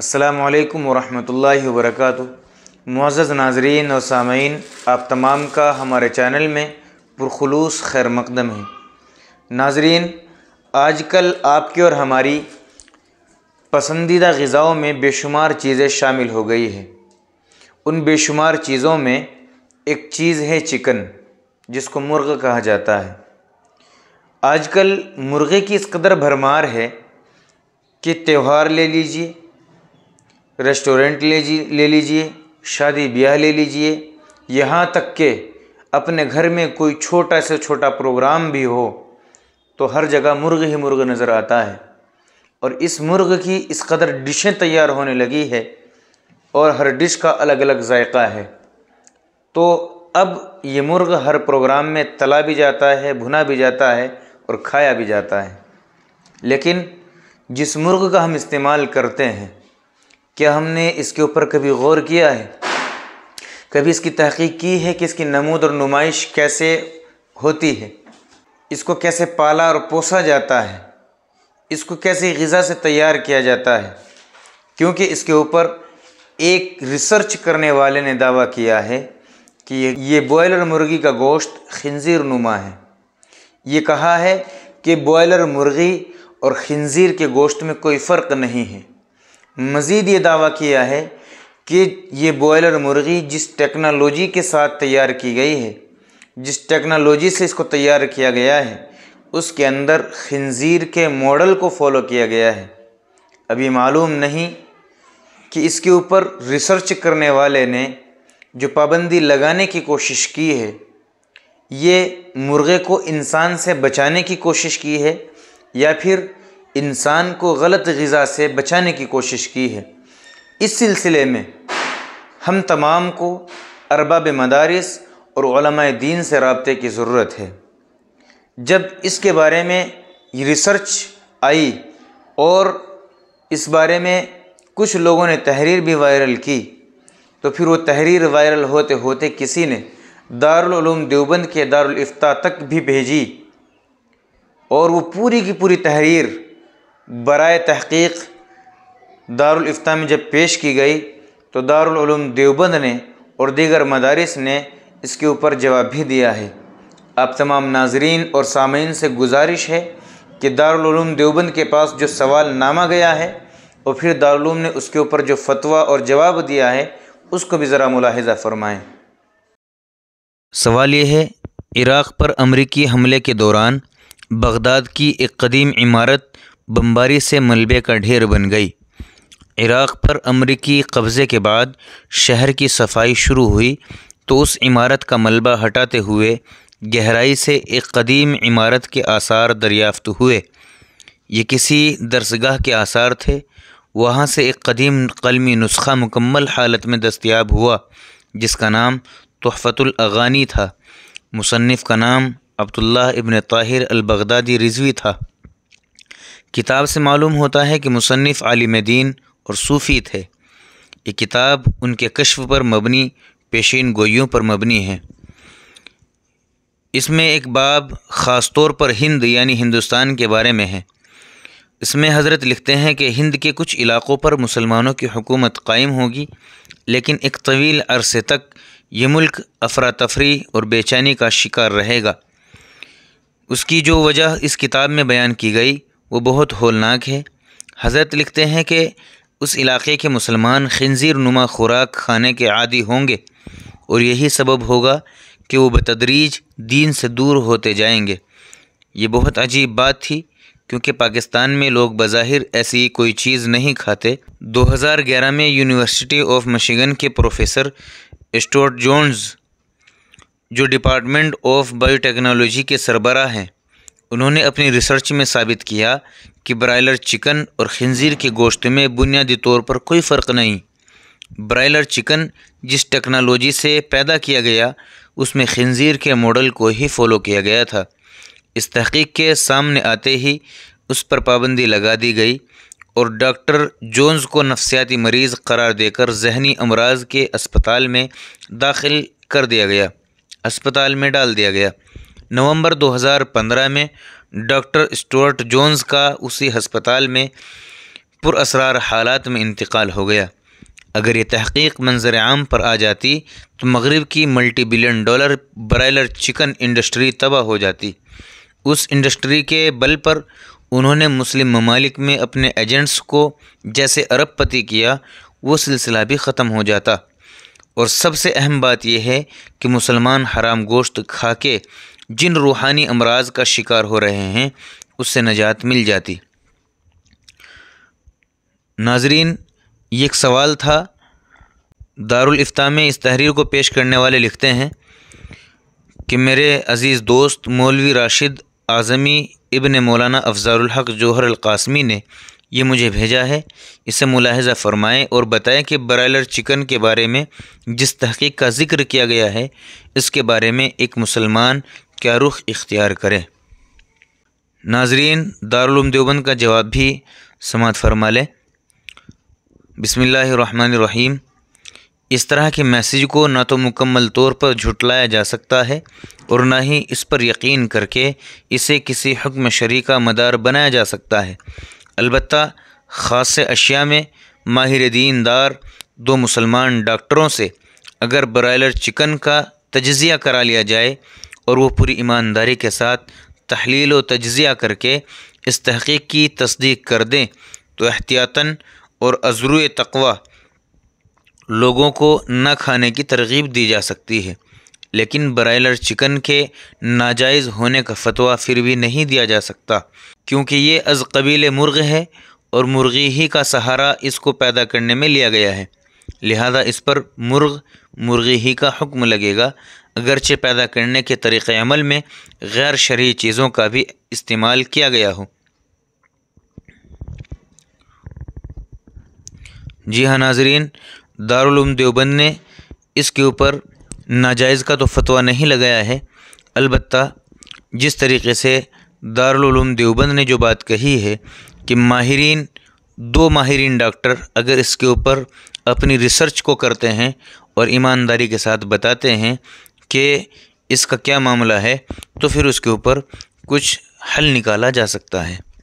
अल्लाम वरहमल वरक़ मोज़ नाजरीन और सामीन आप तमाम का हमारे चैनल में पुरखलूस खैर मकदम है नाजरीन आजकल आपकी और हमारी पसंदीदा गज़ाओं में बेशुमार चीज़ें शामिल हो गई हैं उन बेशुमार चीज़ों में एक चीज़ है चिकन जिसको मुर्ग कहा जाता है आजकल मुर्गे की इस कदर भरमार है कि त्यौहार ले लीजिए रेस्टोरेंट ले जी ले लीजिए शादी ब्याह ले लीजिए यहाँ तक के अपने घर में कोई छोटा से छोटा प्रोग्राम भी हो तो हर जगह मुर्ग ही मुर्ग नज़र आता है और इस मुर्ग की इस कदर डिशें तैयार होने लगी है और हर डिश का अलग अलग जायका है तो अब ये मुर्ग हर प्रोग्राम में तला भी जाता है भुना भी जाता है और खाया भी जाता है लेकिन जिस मुर्ग का हम इस्तेमाल करते हैं क्या हमने इसके ऊपर कभी गौर किया है कभी इसकी तहकीक की है कि इसकी नमूद और नुमाइश कैसे होती है इसको कैसे पाला और पोसा जाता है इसको कैसे गज़ा से तैयार किया जाता है क्योंकि इसके ऊपर एक रिसर्च करने वाले ने दावा किया है कि ये बॉयलर मुर्गी का गोश्त खंजीर नुमा है ये कहा है कि बॉयलर मुर्गी और खंजीर के गोश्त में कोई फ़र्क नहीं है मज़ीद ये दावा किया है कि ये बॉयलर मुर्गी जिस टेक्नोलॉजी के साथ तैयार की गई है जिस टेक्नोलॉजी से इसको तैयार किया गया है उसके अंदर खंजीर के मॉडल को फॉलो किया गया है अभी मालूम नहीं कि इसके ऊपर रिसर्च करने वाले ने जो पाबंदी लगाने की कोशिश की है ये मुर्गे को इंसान से बचाने की कोशिश की है या फिर इंसान को गलत गज़ा से बचाने की कोशिश की है इस सिलसिले में हम तमाम को अरबाब मदारस और दीन से रबते की ज़रूरत है जब इसके बारे में रिसर्च आई और इस बारे में कुछ लोगों ने तहरीर भी वायरल की तो फिर वो तहरीर वायरल होते होते किसी ने दारूम देवबंद के दारफ्ता तक भी भेजी और वो पूरी की पूरी तहरीर बर तहकीक दारुलफ्ता में जब पेश की गई तो दारुलूम देवबंद ने और दीगर मदारस ने इसके ऊपर जवाब भी दिया है आप तमाम नाजरीन और सामीन से गुजारिश है कि दारुलूम देवबंद के पास जो सवाल नामा गया है और फिर दारुलूम ने उसके ऊपर जो फतवा और जवाब दिया है उसको भी ज़रा मुलाहजा फरमाएँ सवाल यह है इराक़ पर अमरीकी हमले के दौरान बगदाद की एक कदीम इमारत बमबारी से मलबे का ढेर बन गई इराक़ पर अमरीकी कब्ज़े के बाद शहर की सफाई शुरू हुई तो उस इमारत का मलबा हटाते हुए गहराई से एक कदीम इमारत के आसार दरियाफ्त हुए ये किसी दरसगाह के आसार थे वहाँ से एक कदीम कलमी नुस्खा मुकम्मल हालत में दस्याब हुआ जिसका नाम तोहफ़तुलगानी था मुसनफ़ का नाम अब्दुल्ला इबन ताहिर अलबगदादी रिजवी था किताब से मालूम होता है कि मुसनफ़ आलिम दीन और सूफ़ी थे ये किताब उनके कश्व पर मबनी पेशीन गोइयों पर मबनी है इसमें एक बाब ख़ास तौर पर हिंद यानी हिंदुस्तान के बारे में है इसमें हज़रत लिखते हैं कि हिंद के कुछ इलाक़ों पर मुसलमानों की हुकूमत कायम होगी लेकिन एक तवील अरसे तक ये मुल्क अफरा तफरी और बेचैनी का शिकार रहेगा उसकी जो वजह इस किताब में बयान की गई वो बहुत होलनाक है हज़रत लिखते हैं कि उस इलाके के मुसलमान खंजीर नुमा खुराक खाने के आदि होंगे और यही सबब होगा कि वो बतदरीज दीन से दूर होते जाएंगे ये बहुत अजीब बात थी क्योंकि पाकिस्तान में लोग बज़ाहिर ऐसी कोई चीज़ नहीं खाते 2011 में यूनिवर्सिटी ऑफ मशीगन के प्रोफेसर स्टोर्ट जोन्स जो डिपार्टमेंट ऑफ बायोटेक्नोलॉजी के सरबरा हैं उन्होंने अपनी रिसर्च में साबित किया कि ब्रायलर चिकन और खंजीर के गोश्त में बुनियादी तौर पर कोई फ़र्क नहीं ब्रायलर चिकन जिस टेक्नोलॉजी से पैदा किया गया उसमें खंजीर के मॉडल को ही फॉलो किया गया था इस तहकीक के सामने आते ही उस पर पाबंदी लगा दी गई और डॉक्टर जोन्स को नफसियाती मरीज़ करार देकर जहनी अमराज के अस्पताल में दाखिल कर दिया गया अस्पताल में डाल दिया गया नवंबर 2015 में डॉक्टर स्टुअर्ट जोन्स का उसी हस्पताल में पुरसरार हालात में इंतकाल हो गया अगर ये तहकीक मंजर आम पर आ जाती तो मगरब की multi billion dollar broiler chicken industry तबाह हो जाती उस इंडस्ट्री के बल पर उन्होंने मुस्लिम ममालिक में अपने एजेंट्स को जैसे अरबपति किया वो सिलसिला भी ख़त्म हो जाता और सबसे अहम बात यह है कि मुसलमान हराम गोश्त खा के जिन रूहानी अमराज का शिकार हो रहे हैं उससे नजात मिल जाती नाजरीन ये एक सवाल था दारुल इफ्ता में इस तहरीर को पेश करने वाले लिखते हैं कि मेरे अज़ीज़ दोस्त मौलवी राशिद आज़मी इबन मौलाना अफजारुलहक जौहर अलकासमी ने ये मुझे भेजा है इसे मुलाहजा फरमाएं और बताएं कि ब्रायलर चिकन के बारे में जिस तहकीक का जिक्र किया गया है इसके बारे में एक मुसलमान क्या रुख इख्तियार करें नाजरीन दारुम देवबंद का जवाब भी समात फरमा लें बसमीम इस तरह के मैसेज को ना तो मुकम्मल तौर पर झुटलाया जा सकता है और ना ही इस पर यकीन करके इसे किसी हकम शरी का मदार बनाया जा सकता है अलबत् ख़ास अशिया में माहिर दीनदार दो मुसलमान डॉक्टरों से अगर ब्रायलर चिकन का तजिया करा लिया जाए और वो पूरी ईमानदारी के साथ तहलील व तजिया करके इस तहक़ीक की तस्दीक कर दें तो एहतियातन और अजरू तकवा लोगों को न खाने की तरगीब दी जा सकती है लेकिन ब्रायलर चिकन के नाजायज़ होने का फतवा फिर भी नहीं दिया जा सकता क्योंकि ये अज कबील मुर्ग है और मुर्गी ही का सहारा इसको पैदा करने में लिया गया है लिहाजा इस पर मुर्ग मुर्गी ही का हुक्म लगेगा अगरचे पैदा करने के तरीक़ अमल में गैर शरी चीज़ों का भी इस्तेमाल किया गया हो जी हाँ नाजरीन दारुलूम देवबंद ने इसके ऊपर नाजायज़ का तो फतवा नहीं लगाया है अलबत् जिस तरीके से दारुलूम देवबंद ने जो बात कही है कि माहरीन दो माहरीन डॉक्टर अगर इसके ऊपर अपनी रिसर्च को करते हैं और ईमानदारी के साथ बताते हैं कि इसका क्या मामला है तो फिर उसके ऊपर कुछ हल निकाला जा सकता है